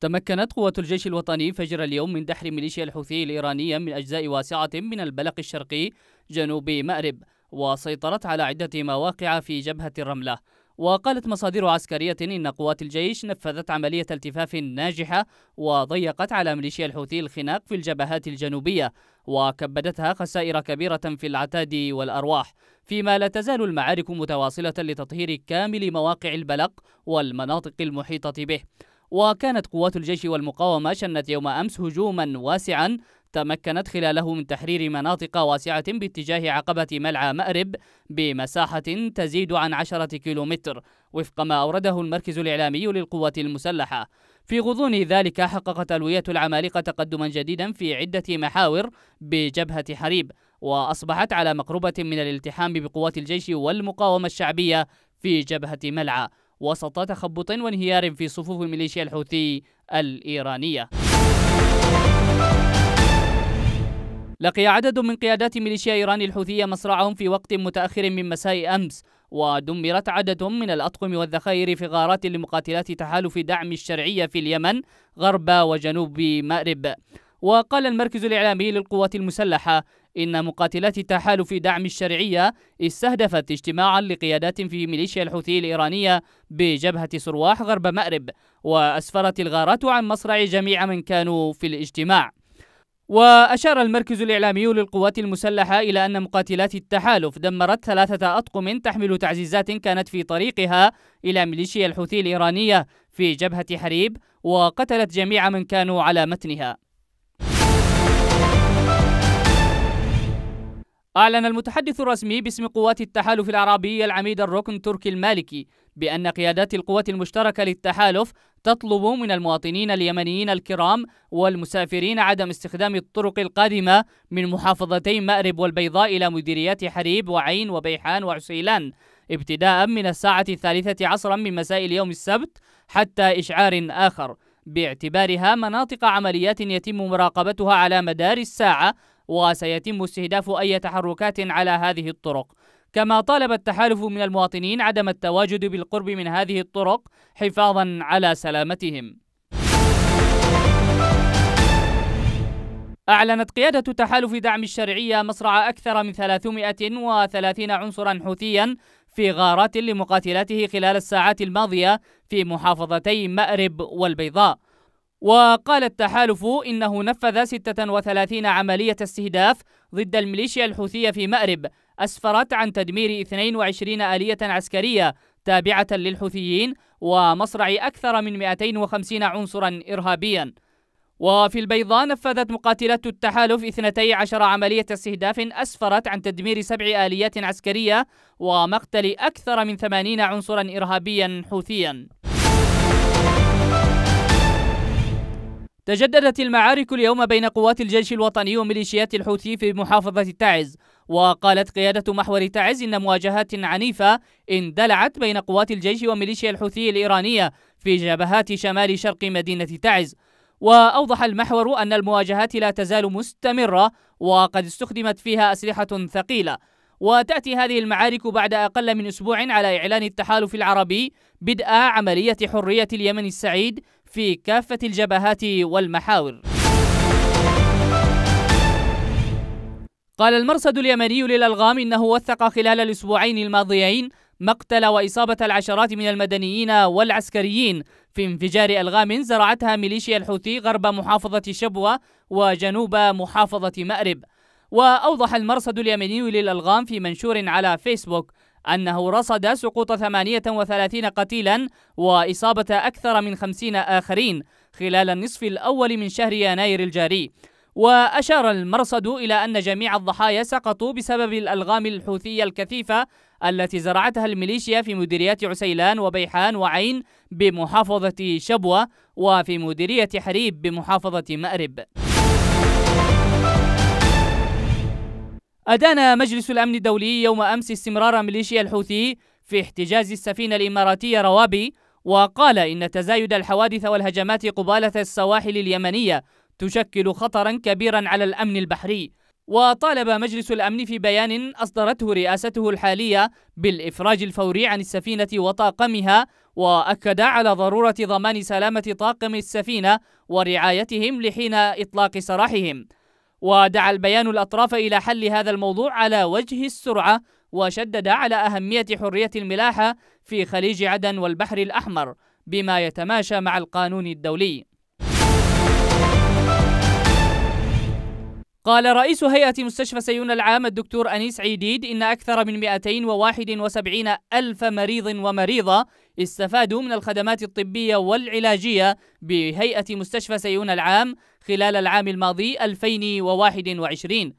تمكنت قوة الجيش الوطني فجر اليوم من دحر ميليشيا الحوثي الإيرانية من أجزاء واسعة من البلق الشرقي جنوب مأرب وسيطرت على عدة مواقع في جبهة الرملة وقالت مصادر عسكرية إن قوات الجيش نفذت عملية التفاف ناجحة وضيقت على ميليشيا الحوثي الخناق في الجبهات الجنوبية وكبدتها خسائر كبيرة في العتاد والأرواح فيما لا تزال المعارك متواصلة لتطهير كامل مواقع البلق والمناطق المحيطة به وكانت قوات الجيش والمقاومة شنت يوم أمس هجوما واسعا تمكنت خلاله من تحرير مناطق واسعة باتجاه عقبة ملعى مأرب بمساحة تزيد عن عشرة كيلومتر وفق ما أورده المركز الإعلامي للقوات المسلحة في غضون ذلك حققت ألوية العمالقة تقدما جديدا في عدة محاور بجبهة حريب وأصبحت على مقربة من الالتحام بقوات الجيش والمقاومة الشعبية في جبهة ملعى وسط تخبط وانهيار في صفوف ميليشيا الحوثي الإيرانية لقي عدد من قيادات ميليشيا إيران الحوثية مصرعهم في وقت متأخر من مساء أمس ودمرت عدد من الأطقم والذخائر في غارات لمقاتلات تحالف دعم الشرعية في اليمن غرب وجنوب مأرب وقال المركز الإعلامي للقوات المسلحة إن مقاتلات التحالف دعم الشرعية استهدفت اجتماعا لقيادات في ميليشيا الحوثي الإيرانية بجبهة سرواح غرب مأرب وأسفرت الغارات عن مصرع جميع من كانوا في الاجتماع وأشار المركز الإعلامي للقوات المسلحة إلى أن مقاتلات التحالف دمرت ثلاثة أطقم تحمل تعزيزات كانت في طريقها إلى ميليشيا الحوثي الإيرانية في جبهة حريب وقتلت جميع من كانوا على متنها أعلن المتحدث الرسمي باسم قوات التحالف العربي العميد الركن تركي المالكي بأن قيادات القوات المشتركة للتحالف تطلب من المواطنين اليمنيين الكرام والمسافرين عدم استخدام الطرق القادمة من محافظتي مأرب والبيضاء إلى مديريات حريب وعين وبيحان وعسيلان ابتداء من الساعة الثالثة عصرا من مساء اليوم السبت حتى إشعار آخر باعتبارها مناطق عمليات يتم مراقبتها على مدار الساعة وسيتم استهداف أي تحركات على هذه الطرق كما طالب التحالف من المواطنين عدم التواجد بالقرب من هذه الطرق حفاظا على سلامتهم أعلنت قيادة تحالف دعم الشرعية مصرع أكثر من 330 عنصرا حوثيا في غارات لمقاتلاته خلال الساعات الماضية في محافظتي مأرب والبيضاء وقال التحالف إنه نفذ 36 عملية استهداف ضد الميليشيا الحوثية في مأرب أسفرت عن تدمير 22 آلية عسكرية تابعة للحوثيين ومصرع أكثر من 250 عنصرا إرهابيا وفي البيضاء نفذت مقاتلات التحالف 12 عملية استهداف أسفرت عن تدمير سبع آليات عسكرية ومقتل أكثر من 80 عنصرا إرهابيا حوثيا تجددت المعارك اليوم بين قوات الجيش الوطني وميليشيات الحوثي في محافظة تعز وقالت قيادة محور تعز إن مواجهات عنيفة اندلعت بين قوات الجيش وميليشيا الحوثي الإيرانية في جبهات شمال شرق مدينة تعز وأوضح المحور أن المواجهات لا تزال مستمرة وقد استخدمت فيها أسلحة ثقيلة وتأتي هذه المعارك بعد أقل من أسبوع على إعلان التحالف العربي بدء عملية حرية اليمن السعيد في كافة الجبهات والمحاور قال المرصد اليمني للألغام إنه وثق خلال الأسبوعين الماضيين مقتل وإصابة العشرات من المدنيين والعسكريين في انفجار ألغام زرعتها ميليشيا الحوثي غرب محافظة شبوة وجنوب محافظة مأرب وأوضح المرصد اليمني للألغام في منشور على فيسبوك أنه رصد سقوط 38 قتيلا وإصابة أكثر من 50 آخرين خلال النصف الأول من شهر يناير الجاري وأشار المرصد إلى أن جميع الضحايا سقطوا بسبب الألغام الحوثية الكثيفة التي زرعتها الميليشيا في مديريات عسيلان وبيحان وعين بمحافظة شبوة وفي مديرية حريب بمحافظة مأرب أدان مجلس الأمن الدولي يوم أمس استمرار ميليشيا الحوثي في احتجاز السفينة الإماراتية روابي وقال إن تزايد الحوادث والهجمات قبالة السواحل اليمنية تشكل خطرا كبيرا على الأمن البحري وطالب مجلس الأمن في بيان أصدرته رئاسته الحالية بالإفراج الفوري عن السفينة وطاقمها وأكد على ضرورة ضمان سلامة طاقم السفينة ورعايتهم لحين إطلاق سراحهم ودعا البيان الأطراف إلى حل هذا الموضوع على وجه السرعة وشدد على أهمية حرية الملاحة في خليج عدن والبحر الأحمر بما يتماشى مع القانون الدولي قال رئيس هيئة مستشفى سيون العام الدكتور أنيس عيديد إن أكثر من 271 ألف مريض ومريضة استفادوا من الخدمات الطبية والعلاجية بهيئة مستشفى سيون العام خلال العام الماضي 2021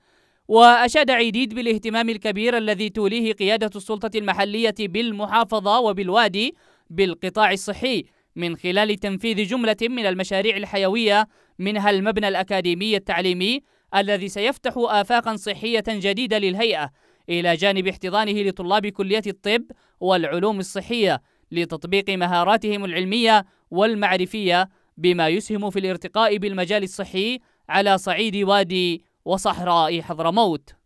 وأشاد عيديد بالاهتمام الكبير الذي توليه قيادة السلطة المحلية بالمحافظة وبالوادي بالقطاع الصحي من خلال تنفيذ جملة من المشاريع الحيوية منها المبنى الأكاديمي التعليمي الذي سيفتح آفاقا صحية جديدة للهيئة إلى جانب احتضانه لطلاب كلية الطب والعلوم الصحية لتطبيق مهاراتهم العلمية والمعرفية بما يسهم في الارتقاء بالمجال الصحي على صعيد وادي وصحراء حضرموت